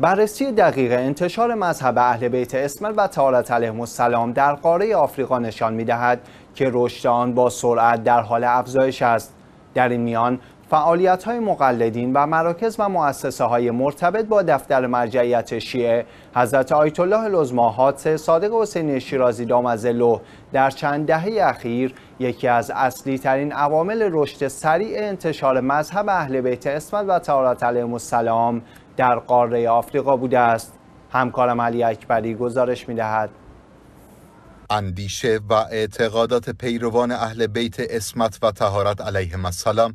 بررسی دقیق انتشار مذهب اهل بیت اسمل و تعالت علیهم السلام در قاره آفریقا نشان می دهد که رشد آن با سرعت در حال افزایش است در این میان فعالیت های مقلدین و مراکز و مؤسسه های مرتبط با دفتر مرجعیت شیعه حضرت آیت الله لزماهات صادق حسین شیرازی دامزلو در چند دهه اخیر یکی از اصلی ترین عوامل رشد سریع انتشار مذهب اهل بیت اسمت و تهارت علیهم السلام در قاره آفریقا بوده است همکارم علی اکبری گزارش میدهد اندیشه و اعتقادات پیروان اهل بیت اسمت و تهارت علیهم السلام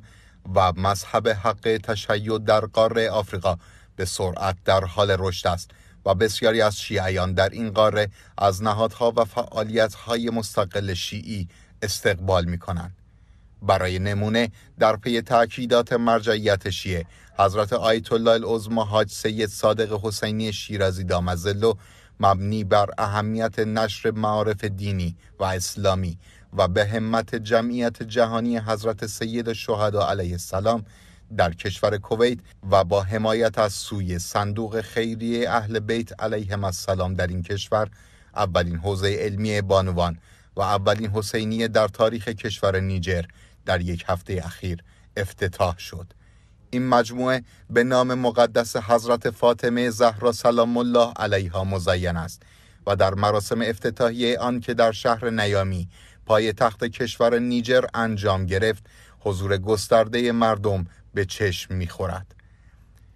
و مذهب حق تشیع در قاره آفریقا به سرعت در حال رشد است و بسیاری از شیعیان در این قاره از نهادها و فعالیتهای مستقل شیعی استقبال می کنند. برای نمونه در پی تأکیدات مرجعیت شیعه حضرت آیت الله العظما حاج سید صادق حسینی شیرازی دامزلو مبنی بر اهمیت نشر معارف دینی و اسلامی و به همت جمعیت جهانی حضرت سید شهدا علیه السلام در کشور کویت و با حمایت از سوی صندوق خیریه اهل بیت علیهم السلام در این کشور اولین حوزه علمی بانوان و اولین حسینیه در تاریخ کشور نیجر در یک هفته اخیر افتتاح شد این مجموعه به نام مقدس حضرت فاطمه زهرا سلام الله علیها مزین است و در مراسم افتتاحیه آن که در شهر نیامی پای تخت کشور نیجر انجام گرفت حضور گسترده مردم به چشم میخورد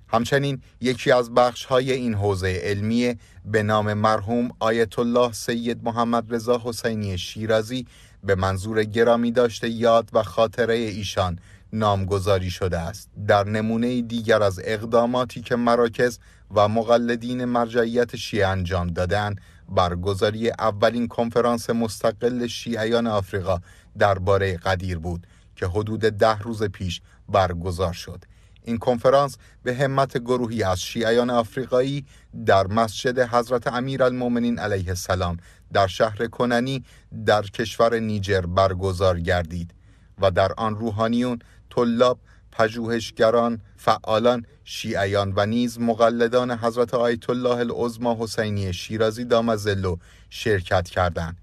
همچنین یکی از بخش های این حوزه علمی به نام مرحوم آیت الله سید محمد رضا حسینی شیرازی به منظور گرامی داشته یاد و خاطره ایشان نامگذاری شده است در نمونه دیگر از اقداماتی که مراکز و مقلدین مرجعیت شیعه انجام دادند برگزاری اولین کنفرانس مستقل شیعیان آفریقا درباره قدیر بود که حدود ده روز پیش برگزار شد این کنفرانس به همت گروهی از شیعیان آفریقایی در مسجد حضرت امیرالمؤمنین علیه السلام در شهر کننی در کشور نیجر برگزار گردید و در آن روحانیون طلاب پژوهشگران، فعالان، شیعیان و نیز مقلدان حضرت آیت الله العظما حسینی شیرازی دامزلو شرکت کردند.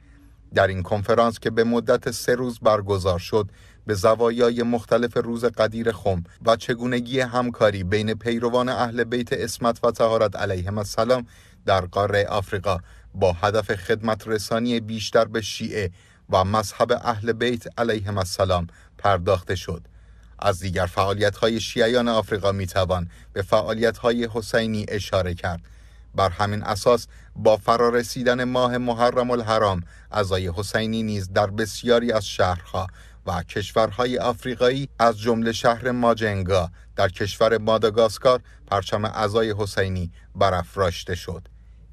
در این کنفرانس که به مدت سه روز برگزار شد به زوایای مختلف روز قدیر خم و چگونگی همکاری بین پیروان اهل بیت اسمت و تهارت علیهم السلام در قاره آفریقا با هدف خدمت رسانی بیشتر به شیعه و مذهب اهل بیت علیهم السلام پرداخته شد از دیگر های شیعیان آفریقا میتوان به های حسینی اشاره کرد بر همین اساس با فرارسیدن ماه محرم الحرام ازای حسینی نیز در بسیاری از شهرها و کشورهای آفریقایی از جمله شهر ماجنگا در کشور ماداگاسکار پرچم ازای حسینی برافراشته شد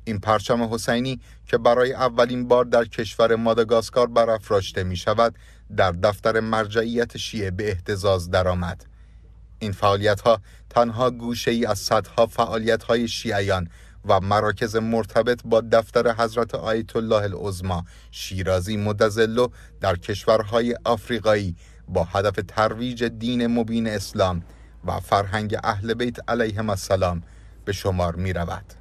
این پرچم حسینی که برای اولین بار در کشور ماداگاسکار برافراشته می شود در دفتر مرجعیت شیعه به احتزاز درآمد. این فعالیت ها تنها گوشه ای از صدها فعالیت های شیعیان و مراکز مرتبط با دفتر حضرت آیت الله العظما شیرازی مدزلو در کشورهای آفریقایی با هدف ترویج دین مبین اسلام و فرهنگ اهل بیت علیهم السلام به شمار می رود.